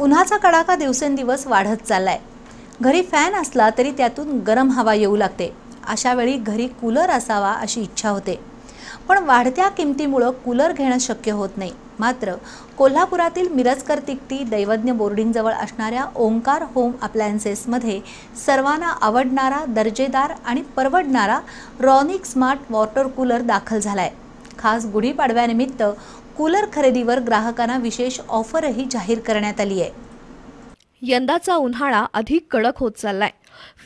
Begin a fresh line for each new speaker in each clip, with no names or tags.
उन्हाचा कडाका दिवसेंदिवस वाढत चाललाय घरी फॅन असला तरी त्यातून गरम हवा येऊ लागते अशा वेळी घरी कूलर असावा अशी इच्छा होते पण वाढत्या किमतीमुळं कूलर घेणं शक्य होत नाही मात्र कोल्हापुरातील मिरजकर तिकटी दैवज्ञ बोर्डिंगजवळ असणाऱ्या ओंकार होम अप्लायन्सेसमध्ये सर्वांना आवडणारा दर्जेदार आणि परवडणारा रॉनिक स्मार्ट वॉटर कूलर दाखल झाला आहे खास गुढीपाडव्यानिमित्त कूलर खरेदीवर ग्राहकांना विशेष ऑफरही
जाहीर करण्यात आली आहे यंदाचा उन्हाळा अधिक कडक होत चाललाय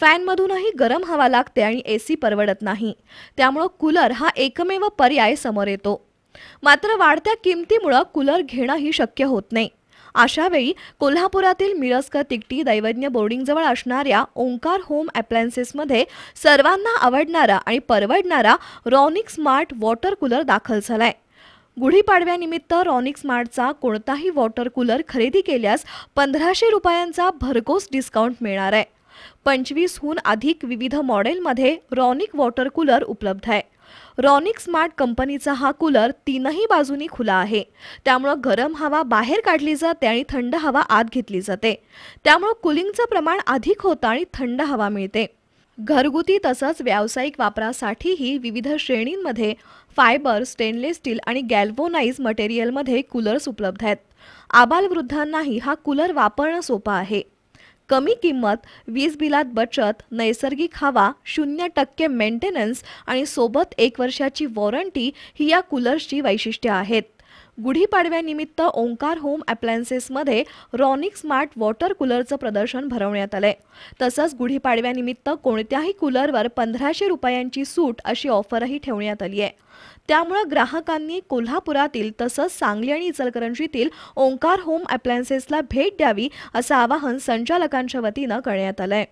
फॅनमधूनही गरम हवा लागते आणि एसी परवडत नाही त्यामुळं कूलर हा एकमेव पर्याय समोर येतो मात्र वाढत्या किमतीमुळं कूलर घेणंही शक्य होत नाही अशा वेळी कोल्हापुरातील मिरजकर तिकटी दैवज्ञ बोर्डिंगजवळ असणाऱ्या ओंकार होम अप्लायन्सेसमध्ये सर्वांना आवडणारा आणि परवडणारा रॉनिक स्मार्ट वॉटर कूलर दाखल झालाय गुढीपाडव्यानिमित्त रॉनिक स्मार्टचा कोणताही वॉटर कूलर खरेदी केल्यास पंधराशे रुपयांचा भरघोस डिस्काउंट मिळणार आहे पंचवीसहून अधिक विविध मॉडेलमध्ये रॉनिक वॉटर कूलर उपलब्ध आहे रॉनिक स्मार्ट कंपनीचा हा कूलर तीनही बाजूनी खुला आहे त्यामुळं गरम हवा बाहेर काढली जाते आणि थंड हवा आत घेतली जाते त्यामुळं कुलिंगचं प्रमाण अधिक होतं आणि थंड हवा मिळते घरगुती तसंच व्यावसायिक वापरासाठीही विविध श्रेणींमध्ये फायबर स्टेनलेस स्टील आणि गॅल्वोनाइज मटेरियलमध्ये कूलर्स उपलब्ध आहेत आबालवृद्धांनाही हा कूलर वापरणं सोपा आहे कमी किंमत वीज बिलात बचत नैसर्गिक हवा शून्य टक्के मेंटेनन्स आणि सोबत एक वर्षाची वॉरंटी ही या कूलर्सची वैशिष्ट्ये आहेत गुढीपाडव्यानिमित्त ओंकार होम अप्लायन्सेसमध्ये रॉनिक स्मार्ट वॉटर कूलरचं प्रदर्शन भरवण्यात आलंय तसंच गुढीपाडव्यानिमित्त कोणत्याही कूलरवर पंधराशे रुपयांची सूट अशी ऑफरही ठेवण्यात आली आहे त्यामुळं ग्राहकांनी कोल्हापुरातील तसंच सांगली आणि इचलकरंजीतील ओंकार होम अप्लायन्सेसला भेट द्यावी असं आवाहन संचालकांच्या वतीनं करण्यात आलंय